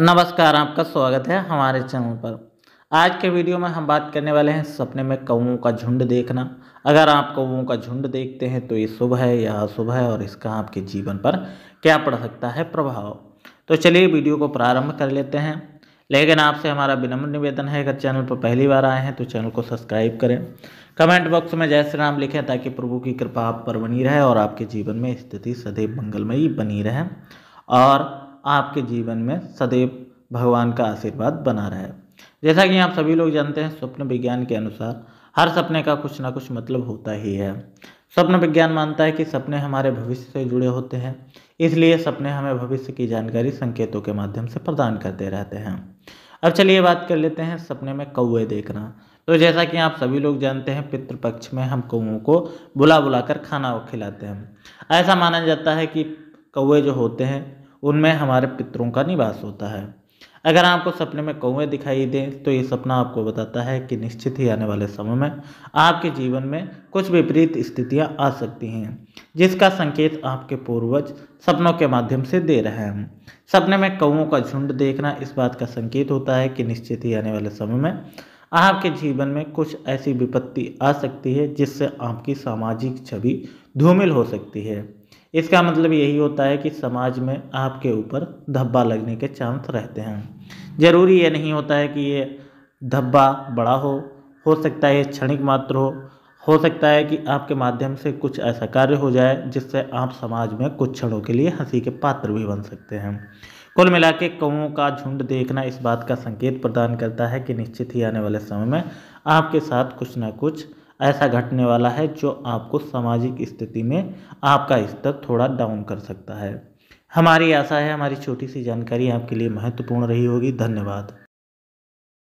नमस्कार आपका स्वागत है हमारे चैनल पर आज के वीडियो में हम बात करने वाले हैं सपने में कौओं का झुंड देखना अगर आप कौओं का झुंड देखते हैं तो ये शुभ है या अशुभ है और इसका आपके जीवन पर क्या पड़ सकता है प्रभाव तो चलिए वीडियो को प्रारंभ कर लेते हैं लेकिन आपसे हमारा विनम्र निवेदन है अगर चैनल पर पहली बार आए हैं तो चैनल को सब्सक्राइब करें कमेंट बॉक्स में जय श्री राम लिखें ताकि प्रभु की कृपा आप पर बनी रहे और आपके जीवन में स्थिति सदैव मंगलमयी बनी रहे और आपके जीवन में सदैव भगवान का आशीर्वाद बना रहे जैसा कि आप सभी लोग जानते हैं स्वप्न विज्ञान के अनुसार हर सपने का कुछ ना कुछ मतलब होता ही है स्वप्न विज्ञान मानता है कि सपने हमारे भविष्य से जुड़े होते हैं इसलिए सपने हमें भविष्य की जानकारी संकेतों के माध्यम से प्रदान करते रहते हैं अब चलिए बात कर लेते हैं सपने में कौए देखना तो जैसा कि आप सभी लोग जानते हैं पितृपक्ष में हम कौओं को बुला बुला कर खाना खिलाते हैं ऐसा माना जाता है कि कौए जो होते हैं उनमें हमारे पितरों का निवास होता है अगर आपको सपने में कौए दिखाई दें तो ये सपना आपको बताता है कि निश्चित ही आने वाले समय में आपके जीवन में कुछ विपरीत स्थितियां आ सकती हैं जिसका संकेत आपके पूर्वज सपनों के माध्यम से दे रहे हैं सपने में कौओं का झुंड देखना इस बात का संकेत होता है कि निश्चित ही आने वाले समय में आपके जीवन में कुछ ऐसी विपत्ति आ सकती है जिससे आपकी सामाजिक छवि धूमिल हो सकती है इसका मतलब यही होता है कि समाज में आपके ऊपर धब्बा लगने के चांस रहते हैं ज़रूरी ये नहीं होता है कि ये धब्बा बड़ा हो हो सकता है ये क्षणिक मात्र हो हो सकता है कि आपके माध्यम से कुछ ऐसा कार्य हो जाए जिससे आप समाज में कुछ क्षणों के लिए हंसी के पात्र भी बन सकते हैं कुल मिला के कौओं का झुंड देखना इस बात का संकेत प्रदान करता है कि निश्चित ही आने वाले समय में आपके साथ कुछ ना कुछ ऐसा घटने वाला है जो आपको सामाजिक स्थिति में आपका स्तर थोड़ा डाउन कर सकता है हमारी आशा है हमारी छोटी सी जानकारी आपके लिए महत्वपूर्ण रही होगी धन्यवाद